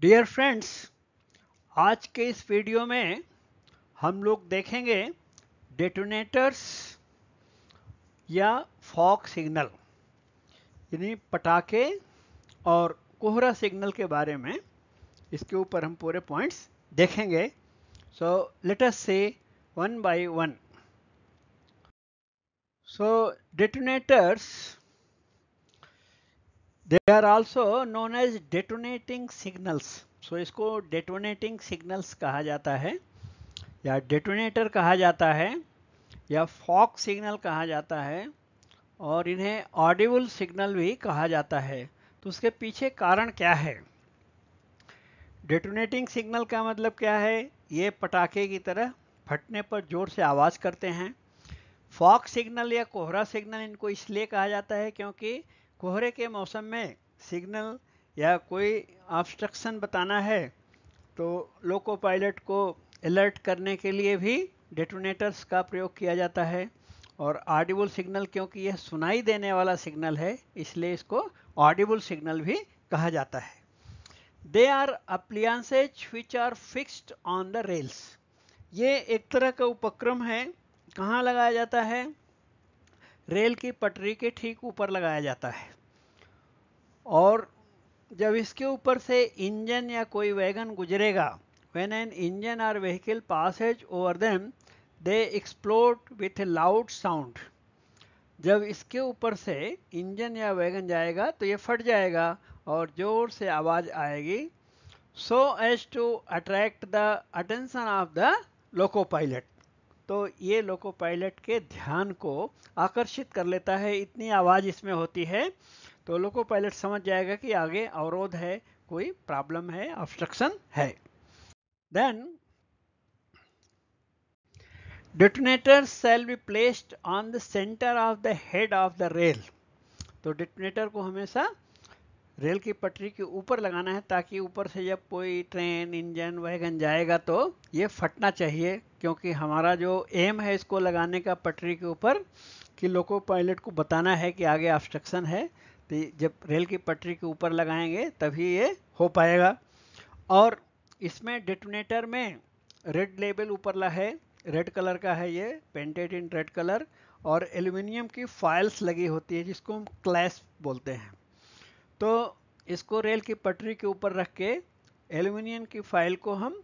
Dear friends आज के इस वीडियो में हम लोग देखेंगे डेटोनेटर्स या फॉक सिग्नल यानी पटाखे और कोहरा सिग्नल के बारे में इसके ऊपर हम पूरे पॉइंट्स देखेंगे सो let us see one by one so detonators they are also known as detonating signals so इसको डेटोनेटिंग सिग्नल्स कहा जाता है या डेटोनेटर कहा जाता है या फॉक सिग्नल कहा जाता है और इन्हें ऑडिबल सिग्नल भी कहा जाता है तो उसके पीछे कारण क्या है डेटोनेटिंग सिग्नल का मतलब क्या है ये पटाखे की तरह फटने पर जोर से आवाज़ करते हैं फॉक सिग्नल या कोहरा सिग्नल इनको इसलिए कहा जाता है क्योंकि कोहरे के मौसम में सिग्नल या कोई ऑब्स्ट्रक्शन बताना है तो लोको पायलट को अलर्ट करने के लिए भी डेटोनेटर्स का प्रयोग किया जाता है और ऑडिबल सिग्नल क्योंकि यह सुनाई देने वाला सिग्नल है इसलिए इसको ऑडिबल सिग्नल भी कहा जाता है they are appliances which are fixed on the rails ये एक तरह का उपक्रम है कहाँ लगाया जाता है रेल की पटरी के ठीक ऊपर लगाया जाता है और जब इसके ऊपर से इंजन या कोई वैगन गुजरेगा when an engine or vehicle passes over them they explode with a loud sound जब इसके ऊपर से इंजन या वैगन जाएगा तो ये फट जाएगा और जोर से आवाज आएगी so as to attract the attention of the loco pilot तो ये लोको पायलट के ध्यान को आकर्षित कर लेता है इतनी आवाज़ इसमें होती है तो लोको पायलट समझ जाएगा कि आगे अवरोध है कोई प्रॉब्लम है ऑब्स्ट्रक्शन है then detonator shall be placed on the centre of the head of the rail तो डिटोनेटर को हमेशा रेल की पटरी के ऊपर लगाना है ताकि ऊपर से जब कोई ट्रेन इंजन वैगन जाएगा तो ये फटना चाहिए क्योंकि हमारा जो एम है इसको लगाने का पटरी के ऊपर कि लोको पायलट को बताना है कि आगे ऑब्स्ट्रक्शन है तो जब रेल की पटरी के ऊपर लगाएंगे तभी ये हो पाएगा और इसमें डिटोनेटर में रेड लेबल ऊपरला है रेड कलर का है ये पेंटेड इन रेड कलर और एल्यूमिनियम की फाइल्स लगी होती है जिसको हम क्लैश बोलते हैं तो इसको रेल की पटरी के ऊपर रख के एल्यूमिनियम की फाइल को हम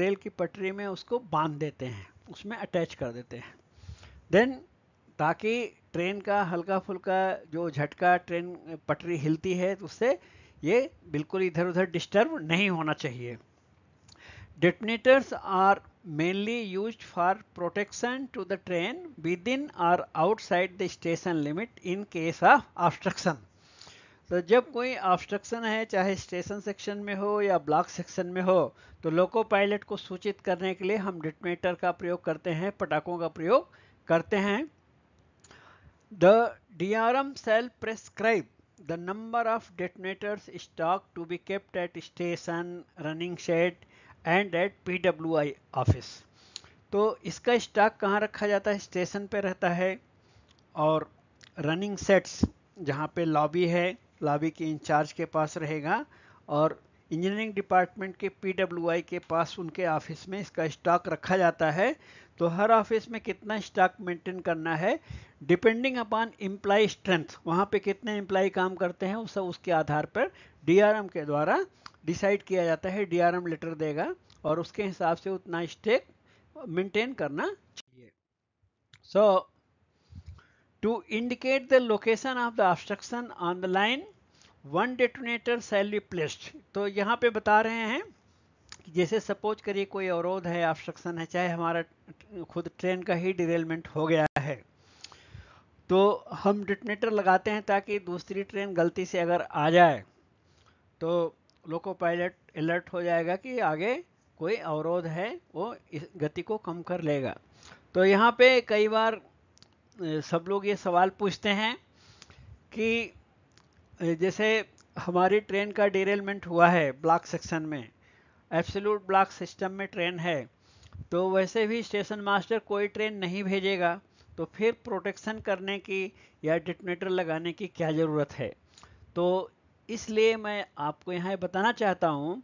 रेल की पटरी में उसको बांध देते हैं उसमें अटैच कर देते हैं देन ताकि ट्रेन का हल्का फुल्का जो झटका ट्रेन पटरी हिलती है तो उससे ये बिल्कुल इधर उधर डिस्टर्ब नहीं होना चाहिए detonators are mainly use for protection to the train within or outside the station limit in case of obstruction तो जब कोई ऑब्स्ट्रक्शन है चाहे स्टेशन सेक्शन में हो या ब्लॉक सेक्शन में हो तो लोको पायलट को सूचित करने के लिए हम डिटमेटर का प्रयोग करते हैं पटाखों का प्रयोग करते हैं the D R M shall prescribe the number of detonators stock to be kept at station running shed and at P W I office तो इसका स्टॉक कहाँ रखा जाता है स्टेशन पे रहता है और रनिंग सेट्स जहाँ पे लॉबी है लॉबी के इंचार्ज के पास रहेगा और इंजीनियरिंग डिपार्टमेंट के पीडब्ल्यूआई के पास उनके ऑफिस में इसका स्टॉक रखा जाता है तो हर ऑफिस में कितना स्टॉक मेंटेन करना है डिपेंडिंग अपॉन एम्प्लाई स्ट्रेंथ वहाँ पे कितने एम्प्लाई काम करते हैं उस उसके आधार पर डीआरएम के द्वारा डिसाइड किया जाता है डीआरएम लेटर देगा और उसके हिसाब से उतना स्टेक मेंटेन करना चाहिए so so, To indicate the location of the obstruction on the line, one detonator shall be placed तो यहाँ पे बता रहे हैं कि जैसे सपोज करिए कोई अवरोध है ऑब्स्ट्रक्शन है चाहे हमारा खुद ट्रेन का ही डिरेलमेंट हो गया है तो हम डिटोनेटर लगाते हैं ताकि दूसरी ट्रेन गलती से अगर आ जाए तो लोको पायलट अलर्ट हो जाएगा कि आगे कोई अवरोध है वो इस गति को कम कर लेगा तो यहाँ पे कई बार सब लोग ये सवाल पूछते हैं कि जैसे हमारी ट्रेन का डेरेलमेंट हुआ है ब्लॉक सेक्शन में एब्सोल्यूट ब्लॉक सिस्टम में ट्रेन है तो वैसे भी स्टेशन मास्टर कोई ट्रेन नहीं भेजेगा तो फिर प्रोटेक्शन करने की या डिटनेटर लगाने की क्या ज़रूरत है तो इसलिए मैं आपको यहाँ बताना चाहता हूँ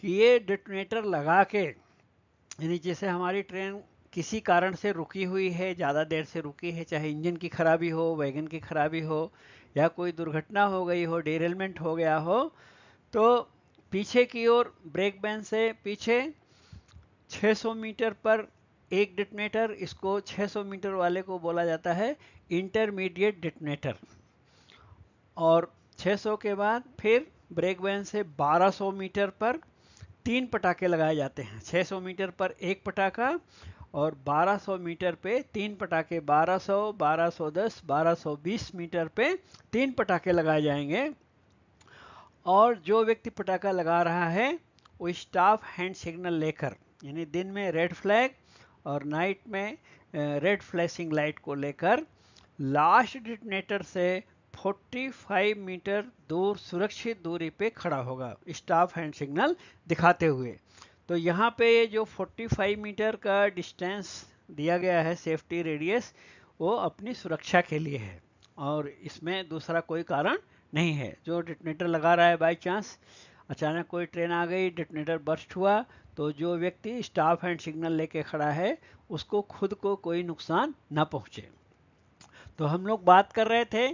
कि ये डिटनेटर लगा के यानी जैसे हमारी ट्रेन किसी कारण से रुकी हुई है ज़्यादा देर से रुकी है चाहे इंजन की खराबी हो वैगन की खराबी हो या कोई दुर्घटना हो गई हो डेरेलमेंट हो गया हो तो पीछे की ओर ब्रेक बैंड से पीछे 600 मीटर पर एक डिटनेटर इसको 600 मीटर वाले को बोला जाता है इंटरमीडिएट डिटनेटर और 600 के बाद फिर ब्रेक बैंड से 1200 मीटर पर तीन पटाखे लगाए जाते हैं 600 मीटर पर एक पटाखा और 1200 मीटर पे तीन पटाखे 1200, 1210, 1220 मीटर पे तीन पटाखे लगाए जाएंगे और जो व्यक्ति पटाखा लगा रहा है वो स्टाफ हैंड सिग्नल लेकर यानी दिन में रेड फ्लैग और नाइट में रेड फ्लैशिंग लाइट को लेकर लास्ट डिटनेटर से 45 मीटर दूर सुरक्षित दूरी पे खड़ा होगा स्टाफ हैंड सिग्नल दिखाते हुए तो यहाँ पे जो 45 मीटर का डिस्टेंस दिया गया है सेफ्टी रेडियस वो अपनी सुरक्षा के लिए है और इसमें दूसरा कोई कारण नहीं है जो डिटनेटर लगा रहा है बाई चांस अचानक कोई ट्रेन आ गई डिटनेटर बर्स्ट हुआ तो जो व्यक्ति स्टाफ हैंड सिग्नल लेके खड़ा है उसको खुद को कोई नुकसान ना पहुँचे तो हम लोग बात कर रहे थे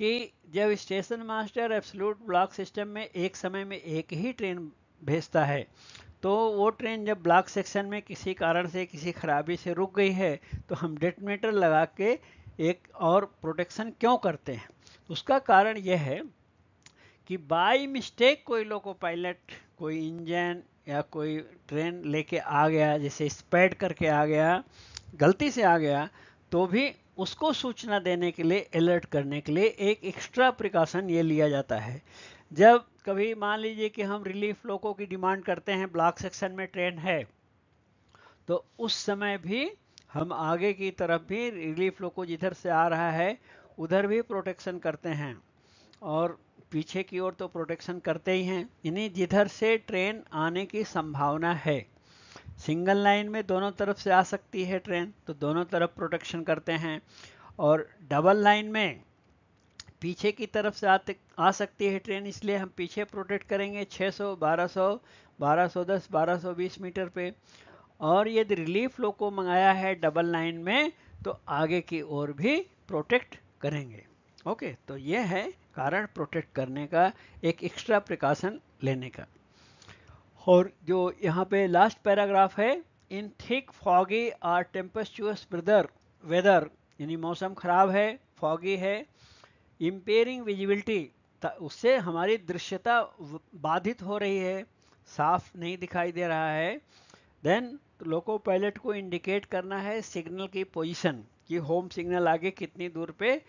कि जब station master absolute block system में एक समय में एक ही ट्रेन भेजता है तो वो ट्रेन जब ब्लॉक सेक्शन में किसी कारण से किसी खराबी से रुक गई है तो हम डेटमीटर लगा के एक और प्रोटेक्शन क्यों करते हैं उसका कारण यह है कि बाई मिस्टेक कोई लोको पायलट कोई इंजन या कोई ट्रेन लेके आ गया जैसे स्पैड करके आ गया गलती से आ गया तो भी उसको सूचना देने के लिए अलर्ट करने के लिए एक एक्स्ट्रा प्रिकॉशन ये लिया जाता है जब कभी मान लीजिए कि हम रिलीफ लोगों की डिमांड करते हैं ब्लॉक सेक्शन में ट्रेन है तो उस समय भी हम आगे की तरफ भी रिलीफ लोगो जिधर से आ रहा है उधर भी प्रोटेक्शन करते हैं और पीछे की ओर तो प्रोटेक्शन करते ही हैं यानी जिधर से ट्रेन आने की संभावना है सिंगल लाइन में दोनों तरफ से आ सकती है ट्रेन तो दोनों तरफ प्रोटेक्शन करते हैं और डबल लाइन में पीछे की तरफ से आते आ सकती है ट्रेन इसलिए हम पीछे प्रोटेक्ट करेंगे 600, 1200, 1210, 1220 मीटर पे और यदि रिलीफ लोग को मंगाया है डबल लाइन में तो आगे की ओर भी प्रोटेक्ट करेंगे ओके तो यह है कारण प्रोटेक्ट करने का एक एक्स्ट्रा प्रिकॉशन लेने का और जो यहाँ पे लास्ट पैराग्राफ है इन थिक फॉगी और टेम्पस्चुअस ब्रदर वेदर यानी मौसम खराब है फॉगी है इम्पेयरिंग विजिबिलिटी उससे हमारी दृश्यता बाधित हो रही है साफ नहीं दिखाई दे रहा है देन लोको पायलट को इंडिकेट करना है सिग्नल की पोजीशन कि होम सिग्नल आगे कितनी दूर पे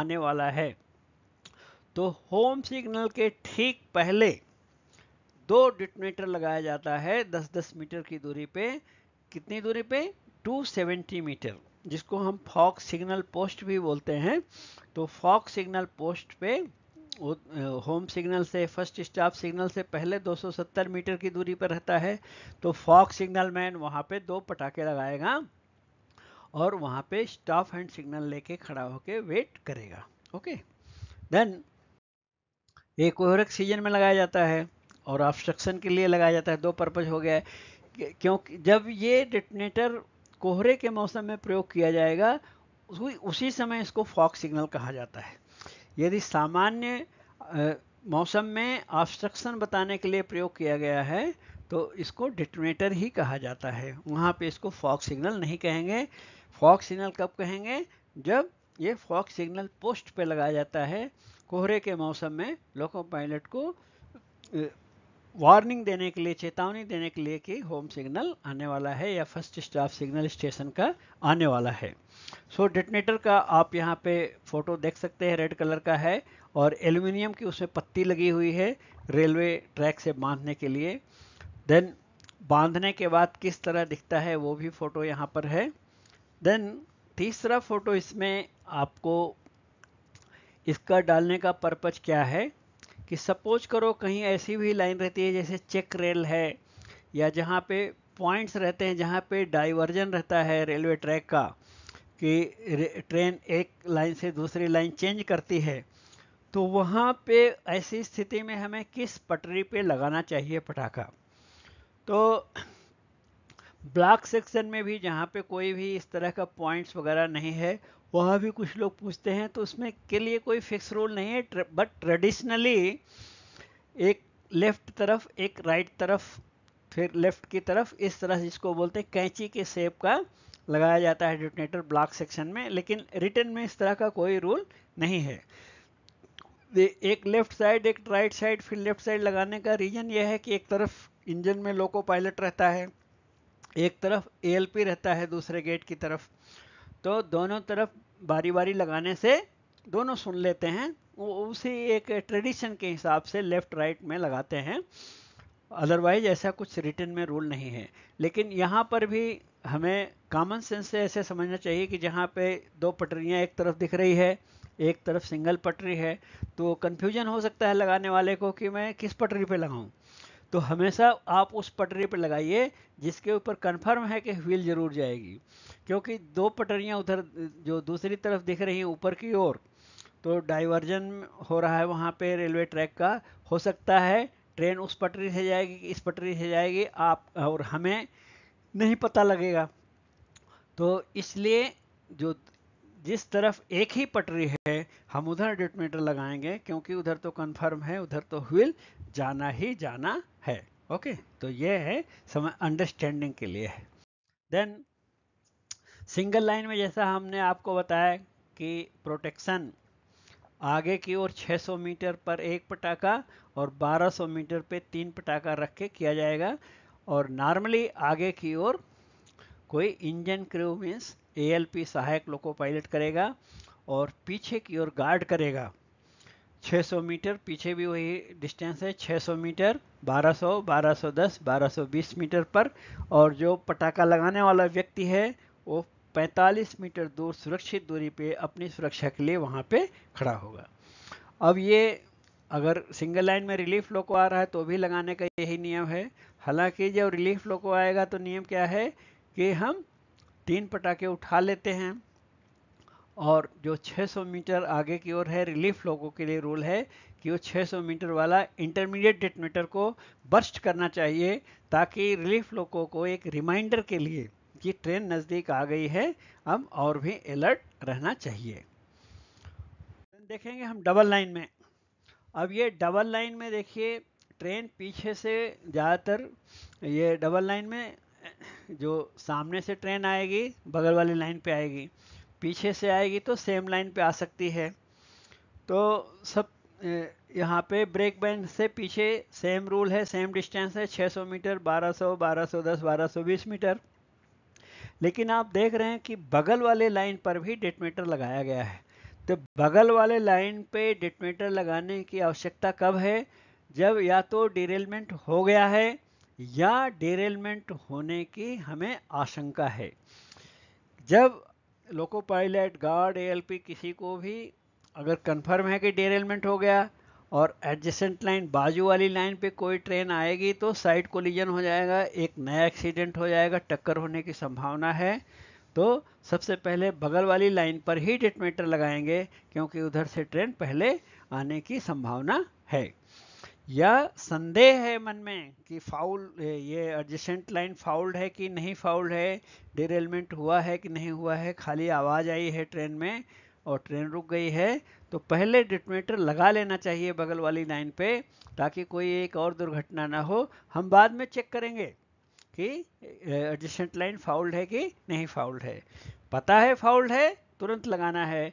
आने वाला है तो होम सिग्नल के ठीक पहले दो डिटोनेटर लगाया जाता है 10-10 मीटर की दूरी पे कितनी दूरी पे 270 मीटर जिसको हम फॉक सिग्नल पोस्ट भी बोलते हैं तो फॉक सिग्नल पोस्ट पे होम सिग्नल से फर्स्ट स्टाफ सिग्नल से पहले 270 मीटर की दूरी पर रहता है तो फॉक सिग्नल मैन वहाँ पे दो पटाखे लगाएगा और वहाँ पे स्टॉप हैंड सिग्नल लेके खड़ा होके वेट करेगा ओके देन एक एक सीजन में लगाया जाता है और ऑब्स्ट्रक्शन के लिए लगाया जाता है दो पर्पज हो गया है क्योंकि जब ये डिटनेटर कोहरे के मौसम में प्रयोग किया जाएगा उसी समय इसको फॉक सिग्नल कहा जाता है यदि सामान्य मौसम में ऑब्स्ट्रक्शन बताने के लिए प्रयोग किया गया है तो इसको डिटोनेटर ही कहा जाता है वहाँ पे इसको फॉक सिग्नल नहीं कहेंगे फॉक सिग्नल कब कहेंगे जब ये फॉक सिग्नल पोस्ट पे लगाया जाता है कोहरे के मौसम में लोको पायलट को वार्निंग देने के लिए चेतावनी देने के लिए कि होम सिग्नल आने वाला है या फर्स्ट स्टाफ सिग्नल स्टेशन का आने वाला है सो so, डेटनेटर का आप यहाँ पे फोटो देख सकते हैं रेड कलर का है और एल्यूमिनियम की उसमें पत्ती लगी हुई है रेलवे ट्रैक से बांधने के लिए देन बांधने के बाद किस तरह दिखता है वो भी फोटो यहाँ पर है देन तीसरा फोटो इसमें आपको इसका डालने का पर्पज क्या है कि सपोज करो कहीं ऐसी भी लाइन रहती है जैसे चेक रेल है या जहाँ पे पॉइंट्स रहते हैं जहाँ पे डाइवर्जन रहता है रेलवे ट्रैक का कि ट्रेन एक लाइन से दूसरी लाइन चेंज करती है तो वहाँ पे ऐसी स्थिति में हमें किस पटरी पे लगाना चाहिए पटाखा तो ब्लॉक सेक्शन में भी जहाँ पे कोई भी इस तरह का पॉइंट्स वगैरह नहीं है वहाँ भी कुछ लोग पूछते हैं तो उसमें के लिए कोई फिक्स रूल नहीं है बट ट्रेडिशनली एक लेफ्ट तरफ एक राइट तरफ फिर लेफ्ट की तरफ इस तरह जिसको बोलते हैं कैंची के सेप का लगाया जाता है डिटोनेटर ब्लॉक सेक्शन में लेकिन रिटर्न में इस तरह का कोई रूल नहीं है एक लेफ्ट साइड एक राइट साइड फिर लेफ्ट साइड लगाने का रीज़न यह है कि एक तरफ इंजन में लोको पायलट रहता है एक तरफ ए रहता है दूसरे गेट की तरफ तो दोनों तरफ बारी बारी लगाने से दोनों सुन लेते हैं वो उसी एक ट्रेडिशन के हिसाब से लेफ्ट राइट में लगाते हैं अदरवाइज ऐसा कुछ रिटर्न में रूल नहीं है लेकिन यहाँ पर भी हमें कॉमन सेंस से ऐसे समझना चाहिए कि जहाँ पे दो पटरियाँ एक तरफ दिख रही है एक तरफ सिंगल पटरी है तो कन्फ्यूजन हो सकता है लगाने वाले को कि मैं किस पटरी पे लगाऊं तो हमेशा आप उस पटरी पर लगाइए जिसके ऊपर कन्फर्म है कि व्हील जरूर जाएगी क्योंकि दो पटरियाँ उधर जो दूसरी तरफ दिख रही हैं ऊपर की ओर तो डाइवर्जन हो रहा है वहाँ पे रेलवे ट्रैक का हो सकता है ट्रेन उस पटरी से जाएगी इस पटरी से जाएगी आप और हमें नहीं पता लगेगा तो इसलिए जो जिस तरफ एक ही पटरी है हम उधर डिटमीटर लगाएंगे क्योंकि उधर तो कन्फर्म है उधर तो व्हील जाना ही जाना है ओके okay? तो ये है समय अंडरस्टैंडिंग के लिए है देन सिंगल लाइन में जैसा हमने आपको बताया कि प्रोटेक्शन आगे की ओर 600 मीटर पर एक पटाखा और 1200 मीटर पे तीन पटाखा रख के किया जाएगा और नॉर्मली आगे की ओर कोई इंजन क्रू मीन्स एएलपी सहायक लोको पायलट करेगा और पीछे की ओर गार्ड करेगा 600 मीटर पीछे भी वही डिस्टेंस है 600 मीटर 1200 1210 1220 मीटर पर और जो पटाखा लगाने वाला व्यक्ति है वो 45 मीटर दूर सुरक्षित दूरी पे अपनी सुरक्षा के लिए वहाँ पे खड़ा होगा अब ये अगर सिंगल लाइन में रिलीफ लोको को आ रहा है तो भी लगाने का यही नियम है हालांकि जब रिलीफ लोको को आएगा तो नियम क्या है कि हम तीन पटाखे उठा लेते हैं और जो 600 मीटर आगे की ओर है रिलीफ लोगों के लिए रूल है कि वो 600 मीटर वाला इंटरमीडिएट डेटमीटर को बर्स्ट करना चाहिए ताकि रिलीफ लोगों को एक रिमाइंडर के लिए कि ट्रेन नज़दीक आ गई है हम और भी अलर्ट रहना चाहिए देखेंगे हम डबल लाइन में अब ये डबल लाइन में देखिए ट्रेन पीछे से ज़्यादातर ये डबल लाइन में जो सामने से ट्रेन आएगी बगल वाली लाइन पे आएगी पीछे से आएगी तो सेम लाइन पे आ सकती है तो सब यहाँ पे ब्रेक बैंड से पीछे सेम रूल है सेम डिस्टेंस है 600 मीटर 1200 1210 1220 मीटर लेकिन आप देख रहे हैं कि बगल वाले लाइन पर भी डेटमीटर लगाया गया है तो बगल वाले लाइन पे डेटमीटर लगाने की आवश्यकता कब है जब या तो डिरेलमेंट हो गया है या डिरेलमेंट होने की हमें आशंका है जब लोको पायलट गार्ड एएलपी किसी को भी अगर कंफर्म है कि डेरेलमेंट हो गया और एडजेसेंट लाइन बाजू वाली लाइन पे कोई ट्रेन आएगी तो साइड कोलिजन हो जाएगा एक नया एक्सीडेंट हो जाएगा टक्कर होने की संभावना है तो सबसे पहले बगल वाली लाइन पर ही डेटमीटर लगाएंगे क्योंकि उधर से ट्रेन पहले आने की संभावना है या संदेह है मन में कि फाउल ये एडजेसेंट लाइन फाउल्ड है कि नहीं फाउल्ड है डिरेलमेंट हुआ है कि नहीं हुआ है खाली आवाज़ आई है ट्रेन में और ट्रेन रुक गई है तो पहले डिटमेटर लगा लेना चाहिए बगल वाली लाइन पे ताकि कोई एक और दुर्घटना ना हो हम बाद में चेक करेंगे कि एडजेसेंट लाइन फाउल्ड है कि नहीं फाउल्ड है पता है फाउल्ड है तुरंत लगाना है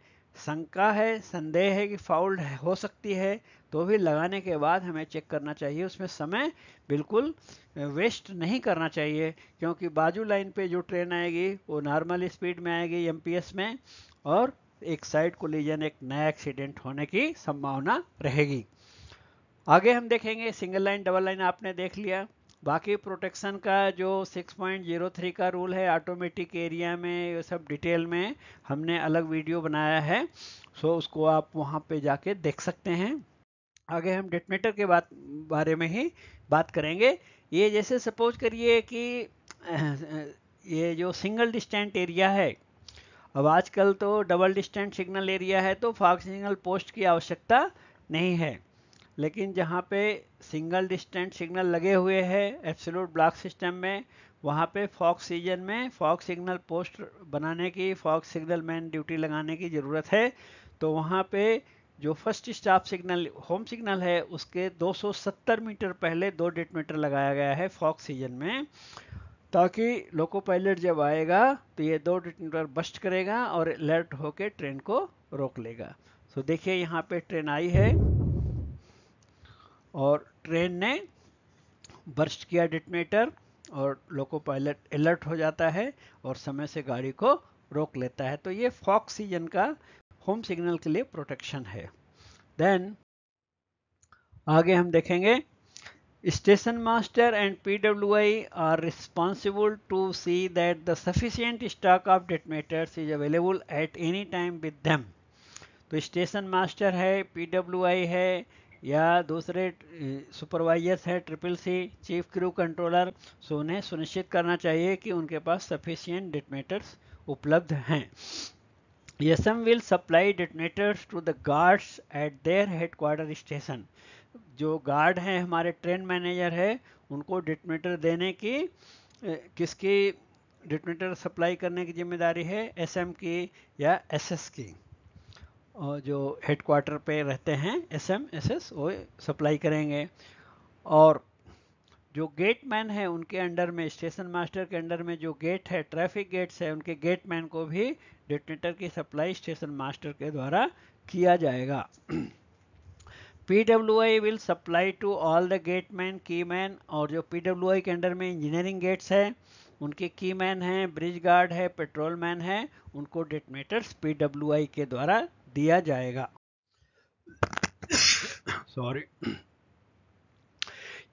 शंका है संदेह है कि फाउल्ड हो सकती है तो भी लगाने के बाद हमें चेक करना चाहिए उसमें समय बिल्कुल वेस्ट नहीं करना चाहिए क्योंकि बाजू लाइन पे जो ट्रेन आएगी वो नॉर्मल स्पीड में आएगी एम में और एक साइड लीजन एक नया एक्सीडेंट होने की संभावना रहेगी आगे हम देखेंगे सिंगल लाइन डबल लाइन आपने देख लिया बाकी प्रोटेक्शन का जो 6.03 का रूल है ऑटोमेटिक एरिया में ये सब डिटेल में हमने अलग वीडियो बनाया है सो उसको आप वहाँ पे जाके देख सकते हैं आगे हम डेटमेटर के बात बारे में ही बात करेंगे ये जैसे सपोज करिए कि ये जो सिंगल डिस्टेंट एरिया है अब आजकल तो डबल डिस्टेंट सिग्नल एरिया है तो फाग सिग्नल पोस्ट की आवश्यकता नहीं है लेकिन जहाँ पे सिंगल डिस्टेंट सिग्नल लगे हुए हैं एप्सलूट ब्लॉक सिस्टम में वहाँ पे फॉग सीजन में फॉग सिग्नल पोस्ट बनाने की फॉग सिग्नल मैन ड्यूटी लगाने की ज़रूरत है तो वहाँ पे जो first staff signal home signal है उसके 270 मीटर पहले दो डेटमीटर लगाया गया है फॉक सीजन में ताकि लोको पायलट जब आएगा तो ये दो डेटमीटर बस्ट करेगा और अलर्ट होकर ट्रेन को रोक लेगा तो देखिए यहाँ पे ट्रेन आई है और ट्रेन ने बर्स्ट किया डिटमेटर और लोको पायलट अलर्ट हो जाता है और समय से गाड़ी को रोक लेता है तो ये फॉक सीजन का होम सिग्नल के लिए प्रोटेक्शन है देन आगे हम देखेंगे station master and I are responsible to see that the sufficient stock of detonators is available at any time with them तो स्टेशन मास्टर है पी डब्ल्यू आई है या दूसरे सुपरवाइजर्स है triple C chief crew controller so उन्हें सुनिश्चित करना चाहिए कि उनके पास सफिशियंट डेटमेटर्स उपलब्ध हैं ESM will supply detonators to the guards at their headquarter station जो गार्ड हैं हमारे ट्रेन मैनेजर है उनको डिटमेटर देने की किसकी डिटमेटर सप्लाई करने की जिम्मेदारी है एसएम की या एसएस की और जो हेडक्वार्टर पे रहते हैं एसएम एसएस वो सप्लाई करेंगे और जो गेट मैन है उनके अंडर में स्टेशन मास्टर के अंडर में जो गेट है ट्रैफिक गेट्स है उनके गेट मैन को भी डेटनेटर की सप्लाई स्टेशन मास्टर के द्वारा किया जाएगा I will supply to all the gateman keyman और जो आई के अंडर में इंजीनियरिंग गेट्स है उनके की मैन हैं ब्रिज गार्ड है पेट्रोल मैन है उनको डेटनेटर्स आई के द्वारा दिया जाएगा सॉरी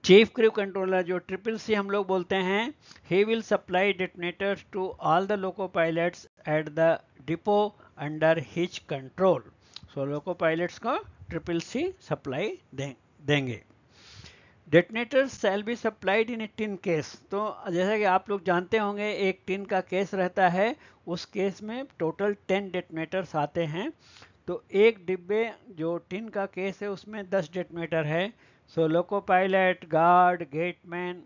चीफ क्रू कंट्रोलर जो ट्रिपल सी हम लोग बोलते हैं he will supply detonators to all the loco pilots at the depot under his control so loco pilots को ट्रिपल सी सप्लाई देंगे detonator shall be supplied in a tin case तो जैसा कि आप लोग जानते होंगे एक टिन का केस रहता है उस केस में टोटल टेन डेटनेटर्स आते हैं तो एक डिब्बे जो टिन का केस है उसमें दस डेटनेटर है so loco pilot guard gateman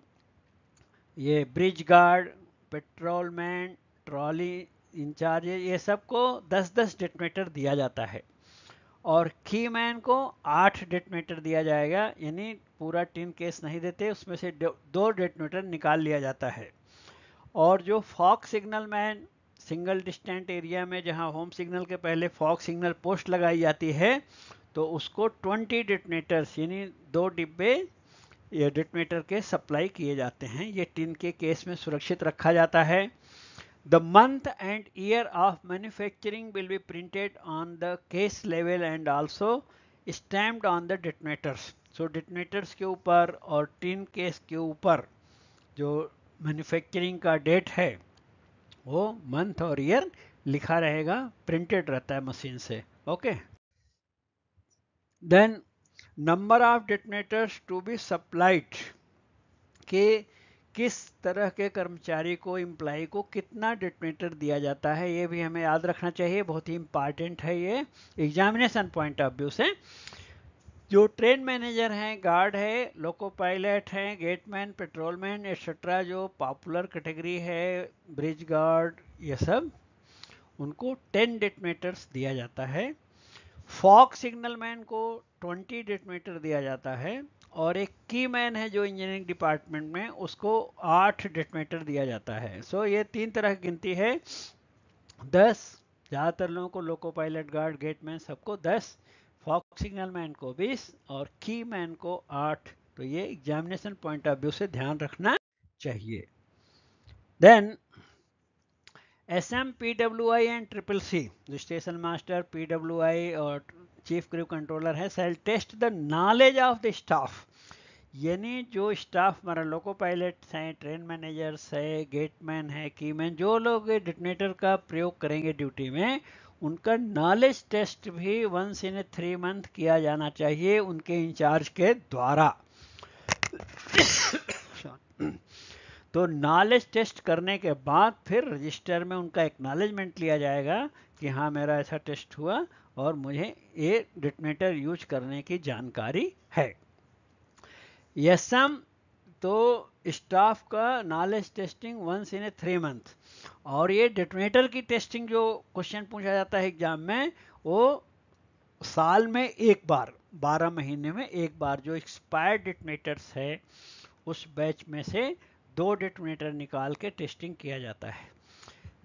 ये bridge guard patrolman trolley incharge ये सबको 10-10 डेटमीटर दिया जाता है और की मैन को आठ डेटमीटर दिया जाएगा यानी पूरा टीम केस नहीं देते उसमें से दो डेटमीटर निकाल लिया जाता है और जो fog signal man single distant area में जहां होम सिग्नल के पहले फॉक सिग्नल पोस्ट लगाई जाती है तो उसको 20 डिटनेटर्स यानी दो डिब्बे ये डिटनेटर के सप्लाई किए जाते हैं ये टिन के केस में सुरक्षित रखा जाता है the month and year of manufacturing will be printed on the case level and also stamped on the detonators so detonators के ऊपर और टिन केस के ऊपर जो मैन्युफैक्चरिंग का डेट है वो मंथ और ईयर लिखा रहेगा प्रिंटेड रहता है मशीन से okay okay? Then number of detonators to be supplied के किस तरह के कर्मचारी को एम्प्लाई को कितना डेटोनेटर दिया जाता है ये भी हमें याद रखना चाहिए बहुत ही इंपॉर्टेंट है ये एग्जामिनेशन पॉइंट ऑफ व्यू से जो ट्रेन मैनेजर हैं गार्ड है लोको पायलट हैं गेटमैन पेट्रोलमैन एक्सेट्रा जो पॉपुलर कैटेगरी है ब्रिज गार्ड ये सब उनको टेन डेटमेटर्स दिया जाता है फॉक सिग्नलमैन को 20 डेटमीटर दिया जाता है और एक की मैन है जो इंजीनियरिंग डिपार्टमेंट में उसको 8 डेटमीटर दिया जाता है सो so, ये तीन तरह की गिनती है 10 ज़्यादातर लोगों को loco pilot guard gateman सबको 10 फॉक सिग्नल मैन को 20 और की मैन को 8 तो ये एग्जामिनेशन पॉइंट ऑफ व्यू से ध्यान रखना चाहिए then S M P W I and triple C जो station master P W I और चीफ क्रू कंट्रोलर है shall test the knowledge of the staff यानी जो स्टाफ हमारा लोको पायलट हैं ट्रेन मैनेजर्स है गेटमैन है कीमैन जो लोग डिटनेटर का प्रयोग करेंगे ड्यूटी में उनका नॉलेज टेस्ट भी वंस इन थ्री मंथ किया जाना चाहिए उनके इंचार्ज के द्वारा तो नॉलेज टेस्ट करने के बाद फिर रजिस्टर में उनका एक्नॉलेजमेंट लिया जाएगा कि हाँ मेरा ऐसा टेस्ट हुआ और मुझे ये डिटमेटर यूज करने की जानकारी है एम तो स्टाफ का knowledge testing once in a three month और ये डिटमेटर की टेस्टिंग जो क्वेश्चन पूछा जाता है एग्जाम में वो साल में एक बार बारह महीने में एक बार जो एक्सपायर्ड डिटमेटर्स है उस बैच में से दो डिटोनेटर निकाल के टेस्टिंग किया जाता है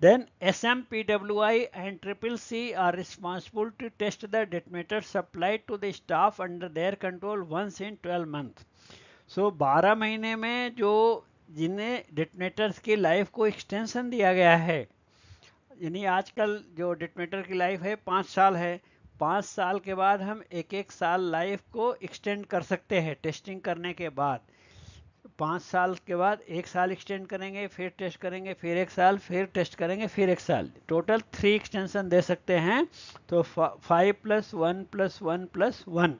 then S M P W I and triple C are responsible to test the detonator supply to the staff under their control once in twelve month so बारह महीने में जो जिन्हें डिटोनेटर्स की लाइफ को एक्सटेंशन दिया गया है यानी आजकल जो डिटोनेटर की लाइफ है पाँच साल है पाँच साल के बाद हम एक एक साल लाइफ को एक्सटेंड कर सकते हैं टेस्टिंग करने के बाद पाँच साल के बाद एक साल एक्सटेंड करेंगे फिर टेस्ट करेंगे फिर एक साल फिर टेस्ट करेंगे फिर एक साल टोटल थ्री एक्सटेंशन दे सकते हैं तो five plus one plus one plus one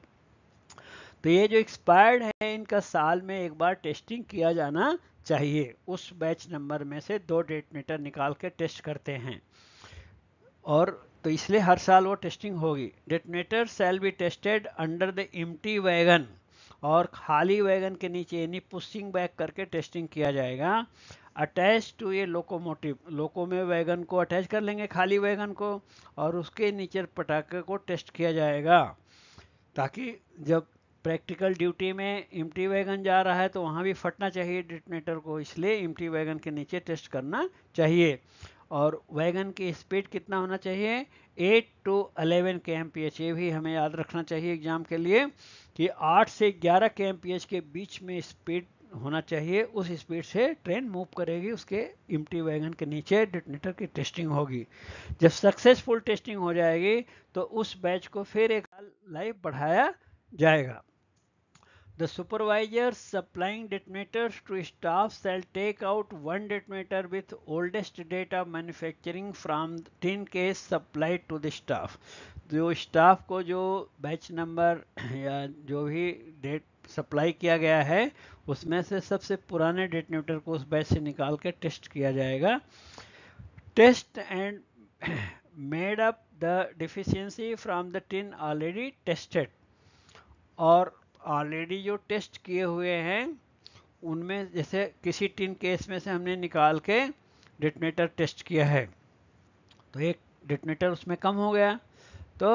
तो ये जो एक्सपायर्ड है इनका साल में एक बार टेस्टिंग किया जाना चाहिए उस बैच नंबर में से दो डेट मीटर निकाल के टेस्ट करते हैं और तो इसलिए हर साल वो टेस्टिंग होगी detonator shall be tested under the empty wagon और खाली वैगन के नीचे यानी पुशिंग बैक करके टेस्टिंग किया जाएगा अटैच टू ये लोकोमोटिव लोको में वैगन को अटैच कर लेंगे खाली वैगन को और उसके नीचे पटाखे को टेस्ट किया जाएगा ताकि जब प्रैक्टिकल ड्यूटी में एम वैगन जा रहा है तो वहाँ भी फटना चाहिए डिटनेटर को इसलिए एम वैगन के नीचे टेस्ट करना चाहिए और वैगन की स्पीड कितना होना चाहिए 8 टू 11 के एम पी एच ये भी हमें याद रखना चाहिए एग्ज़ाम के लिए कि 8 से 11 के के बीच में स्पीड होना चाहिए उस स्पीड से ट्रेन मूव करेगी उसके इमटी वैगन के नीचे डिटनेटर की टेस्टिंग होगी जब सक्सेसफुल टेस्टिंग हो जाएगी तो उस बैच को फिर एक लाइफ बढ़ाया जाएगा The supervisors supplying detonators to staff shall take out one detonator with oldest data manufacturing from tin case supplied to the staff. जो स्टाफ को जो बैच नंबर या जो भी डेट सप्लाई किया गया है उसमें से सबसे पुराने डेटनेटर को उस बैच से निकाल के टेस्ट किया जाएगा test and made up the deficiency from the tin already tested और ऑलरेडी जो टेस्ट किए हुए हैं उनमें जैसे किसी टिन केस में से हमने निकाल के डिटनेटर टेस्ट किया है तो एक डिटनेटर उसमें कम हो गया तो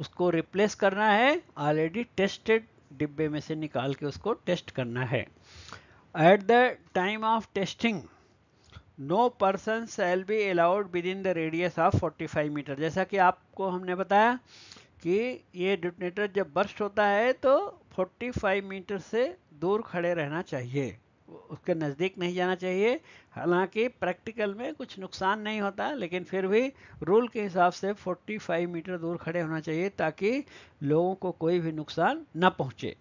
उसको रिप्लेस करना है ऑलरेडी टेस्टेड डिब्बे में से निकाल के उसको टेस्ट करना है at the time of testing no person shall be allowed within the radius of 45 metre जैसा कि आपको हमने बताया कि ये डिटोनेटर जब बर्स्ट होता है तो 45 मीटर से दूर खड़े रहना चाहिए उसके नज़दीक नहीं जाना चाहिए हालांकि प्रैक्टिकल में कुछ नुकसान नहीं होता लेकिन फिर भी रूल के हिसाब से 45 मीटर दूर खड़े होना चाहिए ताकि लोगों को कोई भी नुकसान न पहुंचे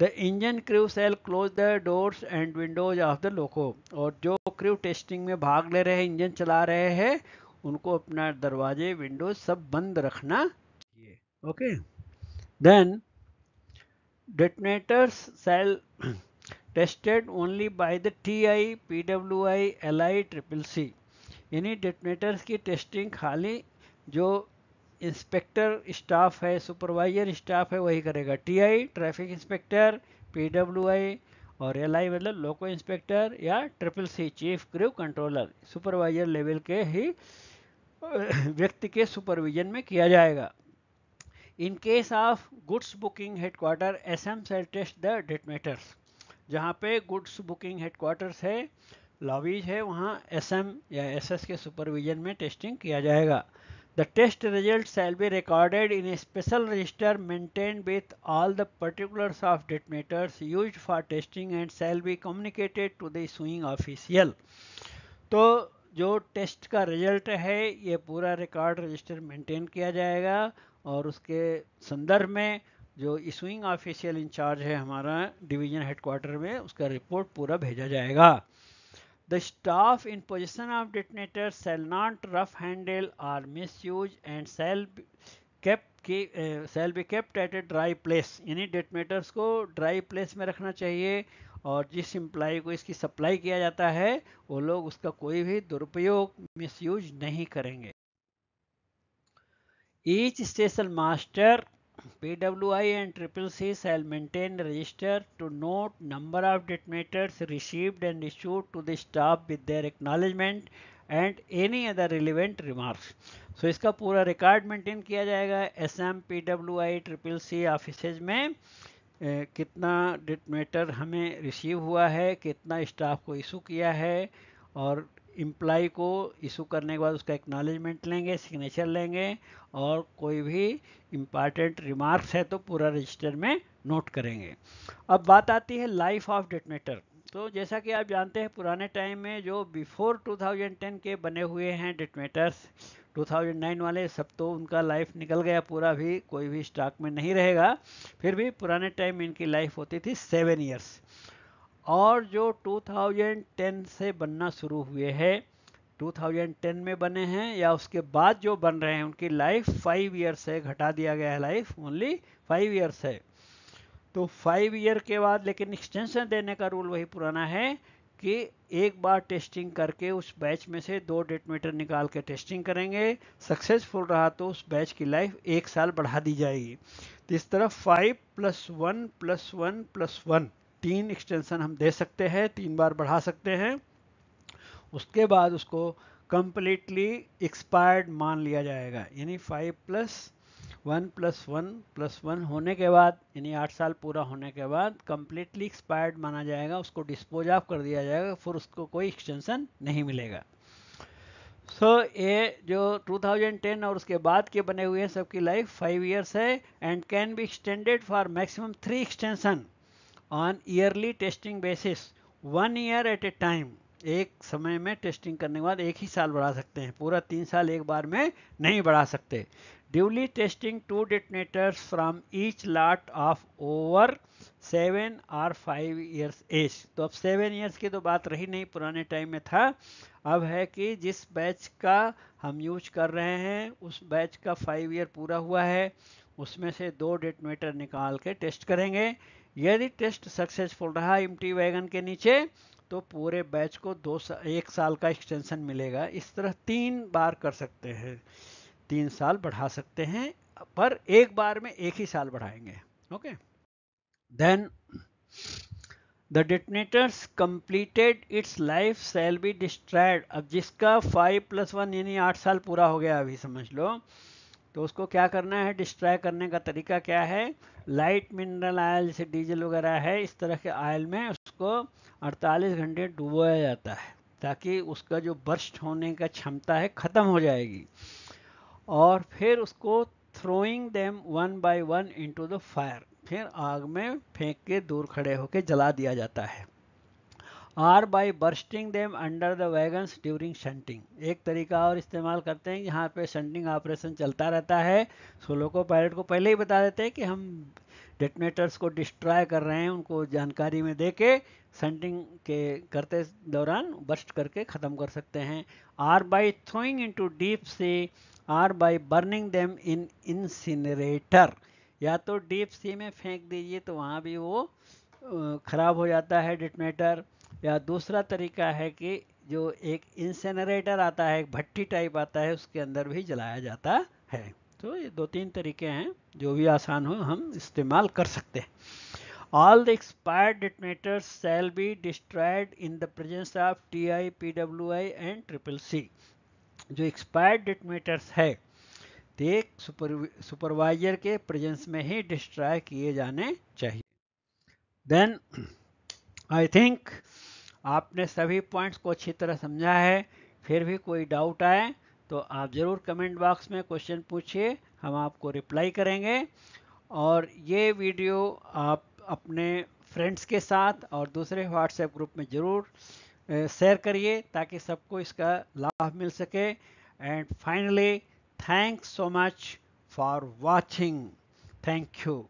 the engine crew shall close the doors and windows of the loco और जो क्रू टेस्टिंग में भाग ले रहे हैं इंजन चला रहे हैं उनको अपना दरवाजे विंडोज सब बंद रखना okay then detonators shall tested only by the TI, PWI, LI, triple C. any detonators की टेस्टिंग खाली जो इंस्पेक्टर स्टाफ है सुपरवाइजर स्टाफ है वही करेगा टीआई ट्रैफिक इंस्पेक्टर पीडब्ल्यूआई और एलआई मतलब लोको इंस्पेक्टर या triple C chief crew controller supervisor level के ही व्यक्ति के सुपरविजन में किया जाएगा in In case of goods S M shall test the detonators जहाँ पे गुड्स बुकिंग हेडक्वार्टर्स है लॉबीज है वहाँ एस एम या एस एस के सुपरविजन में टेस्टिंग किया जाएगा the test result shall be recorded in a special register maintain with all the particulars of detonators use for testing and shall be communicated to the issuing official तो जो test का result है ये पूरा record register maintain किया जाएगा और उसके संदर्भ में जो इशूइंग ऑफिशियल इंचार्ज है हमारा डिवीजन हेडक्वार्टर में उसका रिपोर्ट पूरा भेजा जाएगा the staff in possession of detonator shall not rough handle or misuse and shall की shall be kept at a dry place यानी डेटमेटर्स को ड्राई प्लेस में रखना चाहिए और जिस इम्प्लाई को इसकी सप्लाई किया जाता है वो लोग उसका कोई भी दुरुपयोग मिसयूज नहीं करेंगे Each station master PWI and triple c shall maintain register to note number of detonators received and issued to the staff with their acknowledgement and any other relevant remarks so इसका पूरा record maintain किया जाएगा S M P W I triple C offices में ए, कितना डिटमेटर हमें receive हुआ है कितना स्टाफ को इशू किया है और इम्प्लाई को इशू करने के बाद उसका एक्नॉलेजमेंट लेंगे सिग्नेचर लेंगे और कोई भी इम्पॉर्टेंट रिमार्क्स है तो पूरा रजिस्टर में नोट करेंगे अब बात आती है लाइफ ऑफ डेटनेटर तो जैसा कि आप जानते हैं पुराने टाइम में जो बिफोर 2010 के बने हुए हैं डेटमेटर्स 2009 वाले सब तो उनका लाइफ निकल गया पूरा भी कोई भी स्टॉक में नहीं रहेगा फिर भी पुराने टाइम में इनकी लाइफ होती थी सेवन ईयर्स और जो 2010 से बनना शुरू हुए हैं 2010 में बने हैं या उसके बाद जो बन रहे हैं उनकी लाइफ फाइव ईयर्स है घटा दिया गया है लाइफ ओनली फाइव ईयर्स है तो फाइव ईयर के बाद लेकिन एक्सटेंशन देने का रूल वही पुराना है कि एक बार टेस्टिंग करके उस बैच में से दो डेट मीटर निकाल के टेस्टिंग करेंगे सक्सेसफुल रहा तो उस बैच की लाइफ एक साल बढ़ा दी जाएगी तो इस तरह five plus one plus one plus one तीन एक्सटेंशन हम दे सकते हैं तीन बार बढ़ा सकते हैं उसके बाद उसको कंप्लीटली एक्सपायर्ड मान लिया जाएगा यानी five plus one plus one plus one होने के बाद यानी आठ साल पूरा होने के बाद कंप्लीटली एक्सपायर्ड माना जाएगा उसको डिस्पोज ऑफ कर दिया जाएगा फिर उसको कोई एक्सटेंशन नहीं मिलेगा सो so, ये जो 2010 और उसके बाद के बने हुए हैं सबकी लाइफ फाइव ईयर्स है and can be extended for maximum three extension on yearly testing basis one year at a time एक समय में टेस्टिंग करने के बाद एक ही साल बढ़ा सकते हैं पूरा तीन साल एक बार में नहीं बढ़ा सकते duly testing two detonators from each lot of over seven और फाइव ईयर्स एज तो अब सेवन ईयर्स की तो बात रही नहीं पुराने टाइम में था अब है कि जिस बैच का हम यूज कर रहे हैं उस बैच का फाइव ईयर पूरा हुआ है उसमें से दो डेटमेटर निकाल के टेस्ट करेंगे यदि टेस्ट सक्सेसफुल रहा इमटी वैगन के नीचे तो पूरे बैच को दो सा, एक साल का एक्सटेंशन मिलेगा इस तरह तीन बार कर सकते हैं तीन साल बढ़ा सकते हैं पर एक बार में एक ही साल बढ़ाएंगे okay then the detonators completed its life shall be destroyed अब जिसका फाइव प्लस वन यानी आठ साल पूरा हो गया अभी समझ लो तो उसको क्या करना है डिस्ट्रॉय करने का तरीका क्या है लाइट मिनरल आयल जैसे डीजल वगैरह है इस तरह के आयल में उसको 48 घंटे डुबोया जाता है ताकि उसका जो बर्स्ट होने का क्षमता है ख़त्म हो जाएगी और फिर उसको throwing them one by one into the fire फिर आग में फेंक के दूर खड़े होकर जला दिया जाता है or by bursting them under the wagons during shunting एक तरीका और इस्तेमाल करते हैं यहाँ पे शंटिंग ऑपरेशन चलता रहता है सोलो को पायलट को पहले ही बता देते हैं कि हम डेटनेटर्स को डिस्ट्रॉय कर रहे हैं उनको जानकारी में दे के के करते दौरान बस्ट करके ख़त्म कर सकते हैं or by throwing in to deep sea or by burning them in incinerator या तो डीप सी में फेंक दीजिए तो वहाँ भी वो ख़राब हो जाता है डिटनेटर या दूसरा तरीका है कि जो एक इंसेनरेटर आता है एक भट्टी टाइप आता है उसके अंदर भी जलाया जाता है तो ये दो तीन तरीके हैं जो भी आसान हो हम इस्तेमाल कर सकते हैं all the detonator shall be destroyed in the presence of T I P W I and triple C जो एक्सपायर्ड डिटमेटर्स है एक सुपरवाइजर के प्रेजेंस में ही डिस्ट्रॉय किए जाने चाहिए देन आई थिंक आपने सभी पॉइंट्स को अच्छी तरह समझा है फिर भी कोई डाउट आए तो आप ज़रूर कमेंट बॉक्स में क्वेश्चन पूछिए हम आपको रिप्लाई करेंगे और ये वीडियो आप अपने फ्रेंड्स के साथ और दूसरे व्हाट्सएप ग्रुप में ज़रूर शेयर करिए ताकि सबको इसका लाभ मिल सके and finally thanks so much for watching thank you